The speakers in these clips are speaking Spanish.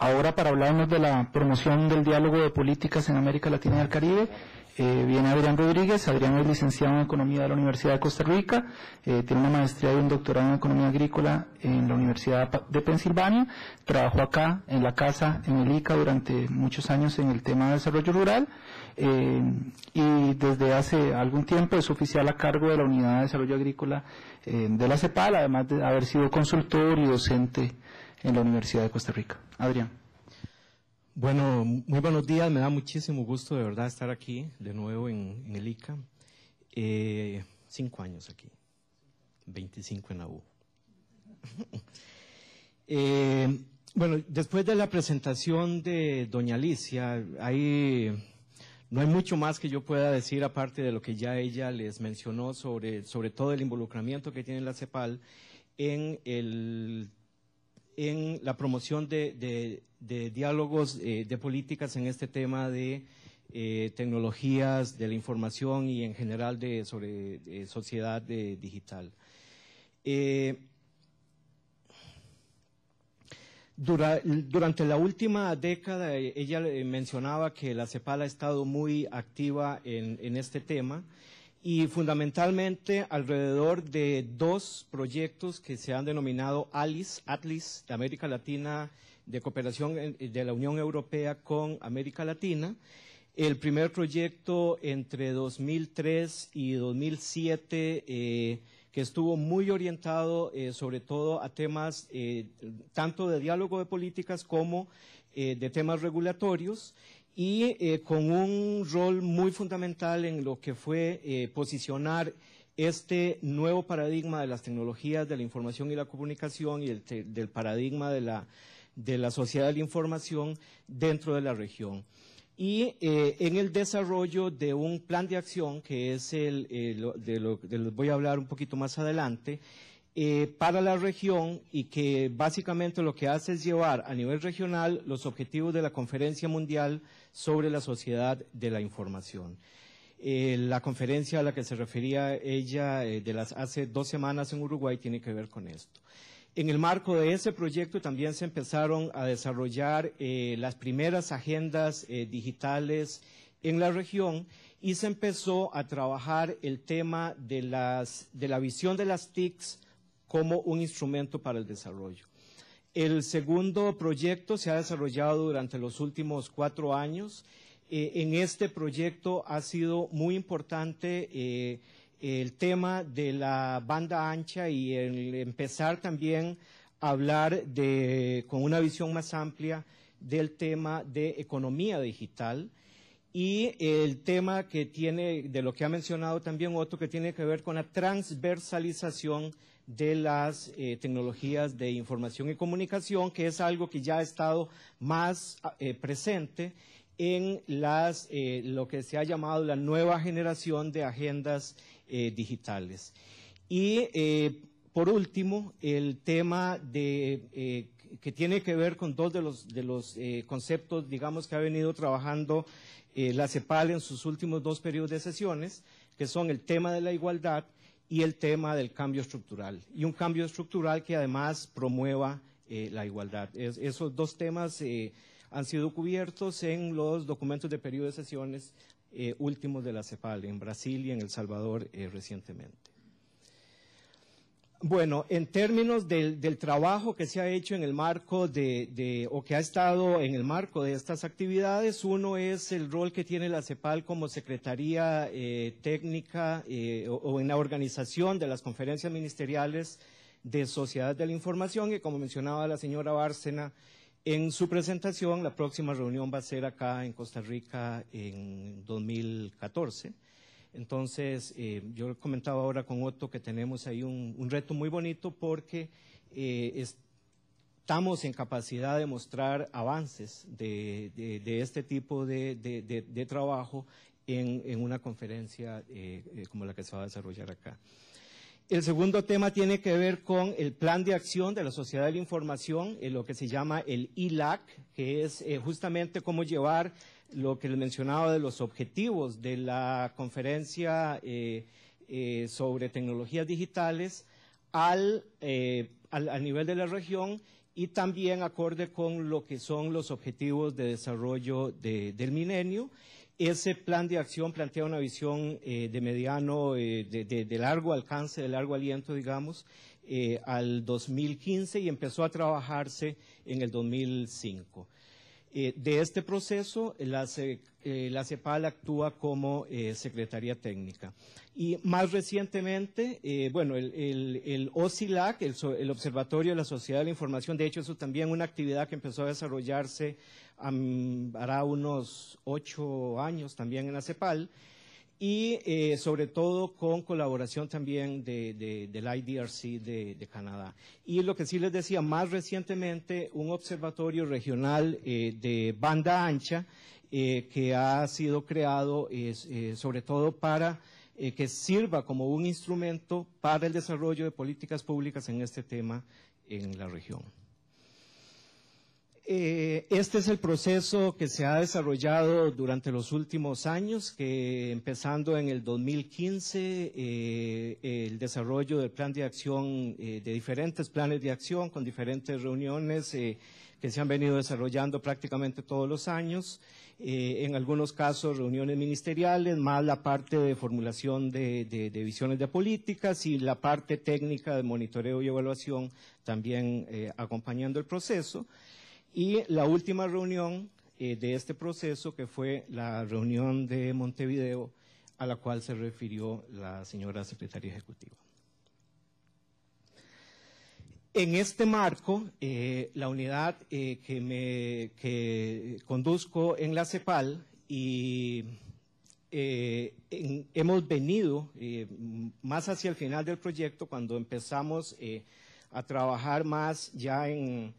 Ahora para hablarnos de la promoción del diálogo de políticas en América Latina y el Caribe, eh, viene Adrián Rodríguez. Adrián es licenciado en Economía de la Universidad de Costa Rica, eh, tiene una maestría y un doctorado en Economía Agrícola en la Universidad de Pensilvania. Trabajó acá en la casa, en el ICA, durante muchos años en el tema de desarrollo rural eh, y desde hace algún tiempo es oficial a cargo de la Unidad de Desarrollo Agrícola de la CEPAL, además de haber sido consultor y docente en la Universidad de Costa Rica. Adrián. Bueno, muy buenos días. Me da muchísimo gusto de verdad estar aquí de nuevo en, el ICA. Eh, cinco años aquí, 25 en la U. Eh, bueno, después de la presentación de doña Alicia, no hay mucho más que yo pueda decir aparte de lo que ya ella les mencionó sobre, sobre todo el involucramiento que tiene la CEPAL en el en la promoción de, diálogos eh, de políticas en este tema de eh, tecnologías, de la información y en general de, sobre sociedad eh, digital. durante la última década, ella mencionaba que la CEPAL ha estado muy activa en este tema y fundamentalmente alrededor de dos proyectos que se han denominado ALIS, ATLIS, de América Latina de cooperación de la Unión Europea con América Latina. El primer proyecto entre 2003 y 2007 eh, que estuvo muy orientado eh, sobre todo a temas eh, tanto de diálogo de políticas como de temas regulatorios y eh, con un rol muy fundamental en lo que fue eh, posicionar este nuevo paradigma de las tecnologías de la información y la comunicación y del paradigma de la, sociedad de la información dentro de la región y eh, en el desarrollo de un plan de acción que es el, de lo que voy a hablar un poquito más adelante, eh, para la región y que básicamente lo que hace es llevar a nivel regional los objetivos de la Conferencia Mundial sobre la Sociedad de la Información. Eh, la conferencia a la que se refería ella eh, hace dos semanas en Uruguay tiene que ver con esto. En el marco de ese proyecto también se empezaron a desarrollar las primeras agendas digitales en la región y se empezó a trabajar el tema de, de la visión de las TICs como un instrumento para el desarrollo. El segundo proyecto se ha desarrollado durante los últimos cuatro años. Eh, en este proyecto ha sido muy importante eh, el tema de la banda ancha y el empezar también a hablar con una visión más amplia del tema de economía digital y el tema que tiene, de lo que ha mencionado también otro, que tiene que ver con la transversalización de las eh, tecnologías de información y comunicación, que es algo que ya ha estado más ah, eh, presente en las, eh, lo que se ha llamado la nueva generación de agendas digitales. Y por último, el tema que tiene que ver con dos de los, de los conceptos, digamos, que ha venido trabajando la CEPAL en sus últimos dos periodos de sesiones, que son el tema de la igualdad y el tema del cambio estructural. Y un cambio estructural que además promueva eh, la igualdad. esos dos temas eh, han sido cubiertos en los documentos de periodo de sesiones eh, últimos de la CEPAL en Brasil y en El Salvador recientemente. Bueno, en términos del, trabajo que se ha hecho en el marco de, o que ha estado en el marco de estas actividades, uno es el rol que tiene la CEPAL como Secretaría eh, Técnica eh, o, en la organización de las conferencias ministeriales de Sociedad de la Información, y como mencionaba la señora Bárcena en su presentación, la próxima reunión va a ser acá en Costa Rica en 2014. Entonces, yo eh, yo comentaba ahora con Otto que tenemos ahí un, reto muy bonito porque eh, estamos en capacidad de mostrar avances de, este tipo de, trabajo en, una conferencia eh, como la que se va a desarrollar acá. El segundo tema tiene que ver con el plan de acción de la Sociedad de la Información, lo que se llama el ILAC, que es justamente cómo llevar lo que les mencionaba de los objetivos de la conferencia eh, eh, sobre tecnologías digitales eh, al, nivel de la región y también acorde con lo que son los objetivos de desarrollo del milenio. Ese plan de acción plantea una visión de mediano, de, largo alcance, de largo aliento, digamos, al 2015 y empezó a trabajarse en el 2005. Eh, de este proceso, la, eh, CEPAL actúa como eh, Secretaría Técnica. Y más recientemente, bueno, el, el, el el, Observatorio de la Sociedad de la Información, de hecho, eso también una actividad que empezó a desarrollarse hará unos ocho años también en la CEPAL, y eh, sobre todo con colaboración también de, del IDRC de, Canadá. Y lo que sí les decía, más recientemente un observatorio regional eh, de banda ancha eh, que ha sido creado sobre todo para que sirva como un instrumento para el desarrollo de políticas públicas en este tema en la región. Eh, este es el proceso que se ha desarrollado durante los últimos años, que empezando en el 2015, eh, el desarrollo del plan de acción, eh, de diferentes planes de acción, con diferentes reuniones que se han venido desarrollando prácticamente todos los años, en algunos casos reuniones ministeriales, más la parte de formulación de, visiones de políticas y la parte técnica de monitoreo y evaluación también acompañando el proceso. Y la última reunión eh, de este proceso, que fue la reunión de Montevideo, a la cual se refirió la señora secretaria ejecutiva. En este marco, eh, la unidad eh, que, me, conduzco en la CEPAL y hemos venido más hacia el final del proyecto cuando empezamos a trabajar más ya en,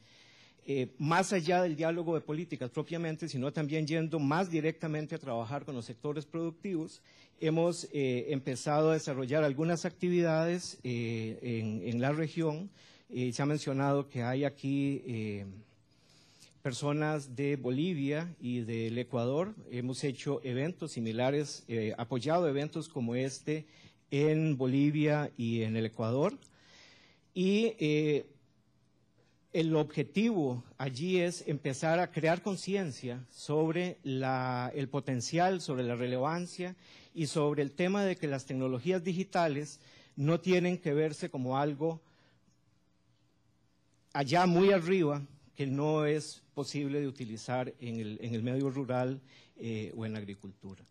eh, más allá del diálogo de políticas propiamente, sino también yendo más directamente a trabajar con los sectores productivos, hemos eh, empezado a desarrollar algunas actividades eh, en, en, la región. se ha mencionado que hay aquí personas de Bolivia y del Ecuador. Hemos hecho eventos similares, apoyado eventos como este en Bolivia y en el Ecuador. Y el objetivo allí es empezar a crear conciencia sobre el potencial, sobre la relevancia y sobre el tema de que las tecnologías digitales no tienen que verse como algo allá muy arriba que no es posible de utilizar en el, medio rural eh, o en la agricultura.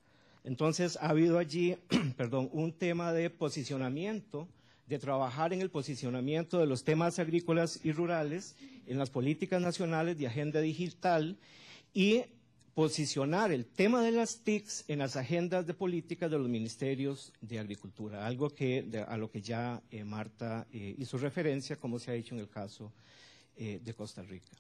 Entonces ha habido allí, un tema de posicionamiento de trabajar en el posicionamiento de los temas agrícolas y rurales, en las políticas nacionales de agenda digital y posicionar el tema de las TICs en las agendas de política de los ministerios de Agricultura, algo que, a lo que ya eh, Marta eh, hizo referencia, como se ha hecho en el caso eh, de Costa Rica.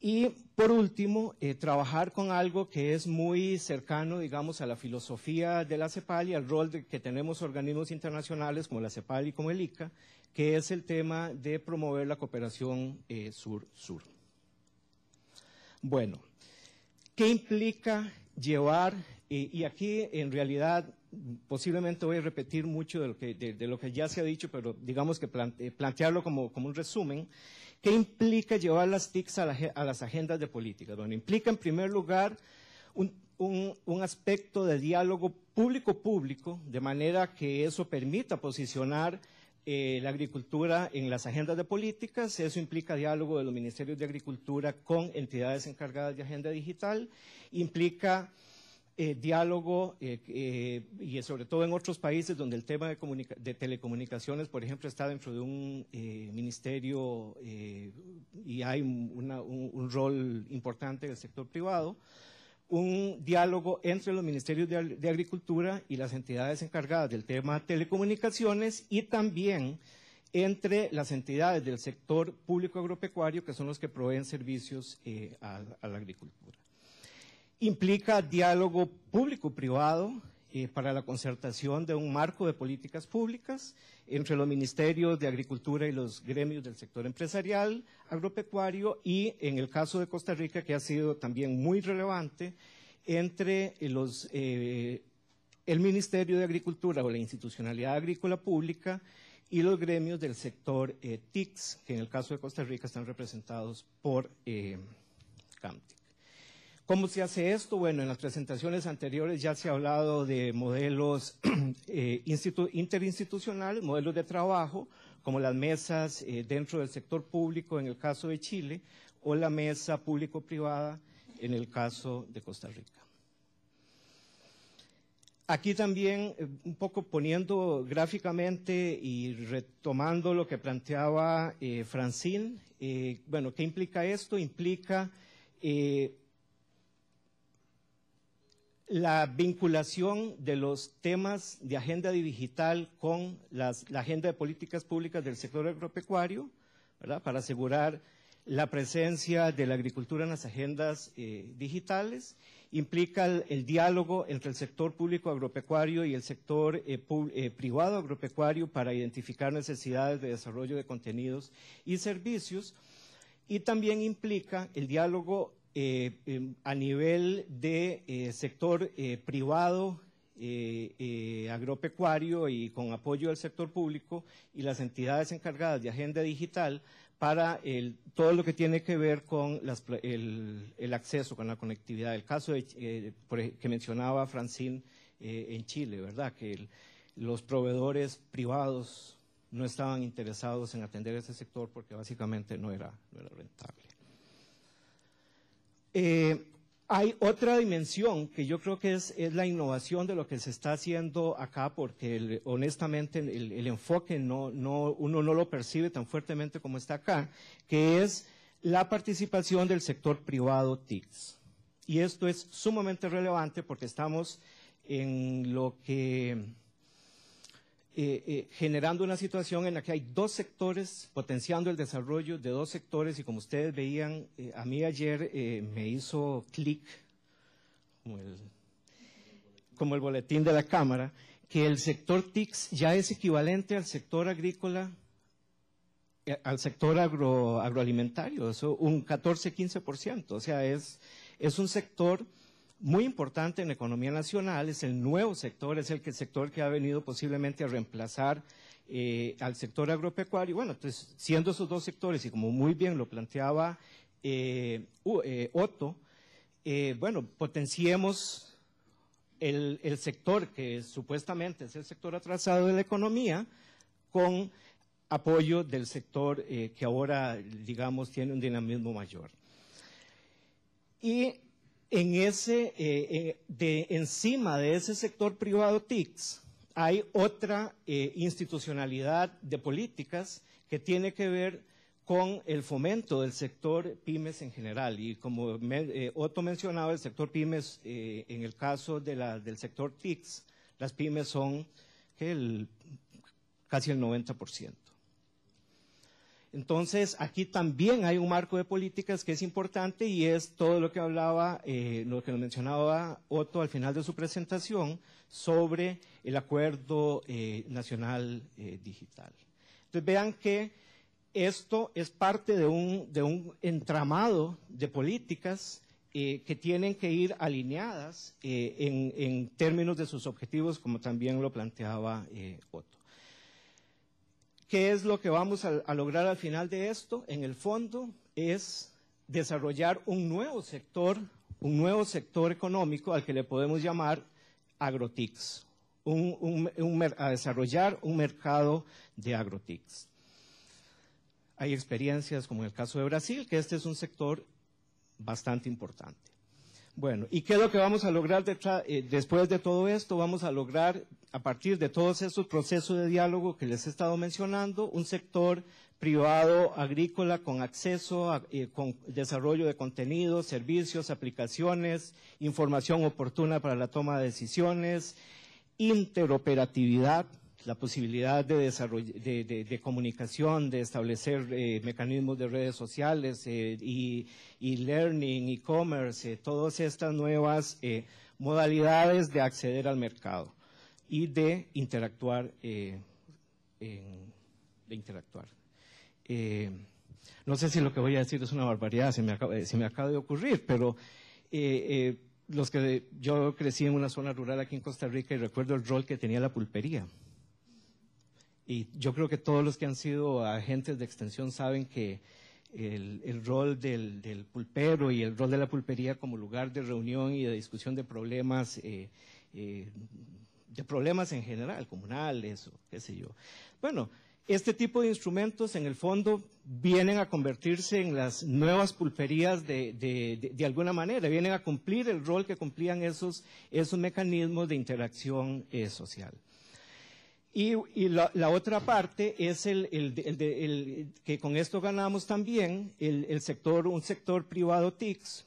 Y por último, eh, trabajar con algo que es muy cercano, digamos, a la filosofía de la CEPAL y al rol que tenemos organismos internacionales como la CEPAL y como el ICA, que es el tema de promover la cooperación eh, sur-sur. bueno, ¿qué implica llevar, y aquí en realidad posiblemente voy a repetir mucho de lo que, de, lo que ya se ha dicho, pero digamos que plantearlo como, un resumen, ¿qué implica llevar las TICs a, las agendas de política? Bueno, implica en primer lugar un aspecto de diálogo público-público, de manera que eso permita posicionar eh, la agricultura en las agendas de políticas. Eso implica diálogo de los ministerios de agricultura con entidades encargadas de agenda digital. Implica eh, diálogo eh, y sobre todo en otros países donde el tema de, telecomunicaciones, por ejemplo, está dentro de un ministerio y hay un, un rol importante del sector privado un diálogo entre los ministerios de, Agricultura y las entidades encargadas del tema telecomunicaciones y también entre las entidades del sector público agropecuario que son los que proveen servicios eh, a la agricultura. Implica diálogo público-privado eh, para la concertación de un marco de políticas públicas entre los ministerios de Agricultura y los gremios del sector empresarial, agropecuario y, en el caso de Costa Rica, que ha sido también muy relevante, entre los, eh, el Ministerio de Agricultura o la institucionalidad agrícola pública y los gremios del sector eh, TICS, que en el caso de Costa Rica están representados por CAMTIC. ¿Cómo se hace esto? Bueno, en las presentaciones anteriores ya se ha hablado de modelos eh, interinstitucionales, modelos de trabajo, como las mesas eh, dentro del sector público en el caso de Chile, o la mesa público-privada en el caso de Costa Rica. Aquí también, eh, un poco poniendo gráficamente y retomando lo que planteaba eh, Francine, bueno, ¿qué implica esto? Implica la vinculación de los temas de agenda digital con la agenda de políticas públicas del sector agropecuario, para asegurar la presencia de la agricultura en las agendas eh, digitales, implica el, diálogo entre el sector público agropecuario y el sector eh, eh, privado agropecuario para identificar necesidades de desarrollo de contenidos y servicios, y también implica el diálogo eh, em, a nivel de eh, sector eh, privado, agropecuario y con apoyo del sector público y las entidades encargadas de agenda digital para todo lo que tiene que ver con el, acceso, con la conectividad. El caso que mencionaba Francine en Chile, ¿verdad? Que los proveedores privados no estaban interesados en atender ese sector porque básicamente no era, no era rentable. Eh, hay otra dimensión que yo creo que es, la innovación de lo que se está haciendo acá, porque honestamente el, enfoque no, uno no lo percibe tan fuertemente como está acá, que es la participación del sector privado TICS. Y esto es sumamente relevante porque estamos en lo que eh, eh, generando una situación en la que hay dos sectores potenciando el desarrollo de dos sectores y como ustedes veían, eh, a mí ayer me hizo clic, como el, boletín de la Cámara, que el sector TICS ya es equivalente al sector agrícola, al sector agro, agroalimentario, eso un 14-15%, o sea, es, es un sector muy importante en la economía nacional, es el nuevo sector, es el, sector que ha venido posiblemente a reemplazar eh, al sector agropecuario. Bueno, entonces, pues, siendo esos dos sectores, y como muy bien lo planteaba eh, eh, Otto, bueno, potenciemos el, sector que supuestamente es el sector atrasado de la economía con apoyo del sector que ahora, digamos, tiene un dinamismo mayor. Y en ese, eh, eh, de encima de ese sector privado TICS hay otra eh, institucionalidad de políticas que tiene que ver con el fomento del sector pymes en general. Y como Otto mencionaba, el sector pymes, en el caso del sector TICS, las pymes son el, casi el 90%. Entonces, aquí también hay un marco de políticas que es importante y es todo lo que hablaba, eh, lo que mencionaba Otto al final de su presentación sobre el acuerdo eh, nacional eh, digital. Entonces, vean que esto es parte de un, de un entramado de políticas que tienen que ir alineadas en, términos de sus objetivos, como también lo planteaba Otto. ¿Qué es lo que vamos a, lograr al final de esto? En el fondo es desarrollar un nuevo sector, un nuevo sector económico al que le podemos llamar agrotics, a desarrollar un mercado de agrotics. Hay experiencias como en el caso de Brasil, que este es un sector bastante importante. Bueno, ¿y qué es lo que vamos a lograr eh, después de todo esto? Vamos a lograr, a partir de todos esos procesos de diálogo que les he estado mencionando, un sector privado agrícola con acceso, eh, con desarrollo de contenidos, servicios, aplicaciones, información oportuna para la toma de decisiones, interoperatividad, la posibilidad de, comunicación, de establecer eh, mecanismos de redes sociales eh, y, learning, e-commerce, eh, todas estas nuevas modalidades de acceder al mercado y de interactuar. de interactuar. no sé si lo que voy a decir es una barbaridad, se me acaba, de ocurrir, pero los que yo crecí en una zona rural aquí en Costa Rica y recuerdo el rol que tenía la pulpería y yo creo que todos los que han sido agentes de extensión saben que el, rol del, pulpero y el rol de la pulpería como lugar de reunión y de discusión de problemas, eh, eh, de problemas en general, comunales o qué sé yo. Bueno, este tipo de instrumentos en el fondo vienen a convertirse en las nuevas pulperías de, de, de, alguna manera, vienen a cumplir el rol que cumplían esos, mecanismos de interacción eh, social. Y, la, otra parte es el, que con esto ganamos también el, sector, un sector privado TICS,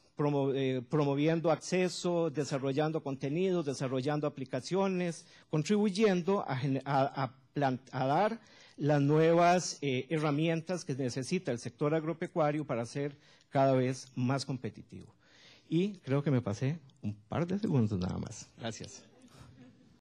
eh, promoviendo acceso, desarrollando contenidos, desarrollando aplicaciones, contribuyendo a, dar las nuevas eh, herramientas que necesita el sector agropecuario para ser cada vez más competitivo. Y creo que me pasé un par de segundos nada más. Gracias.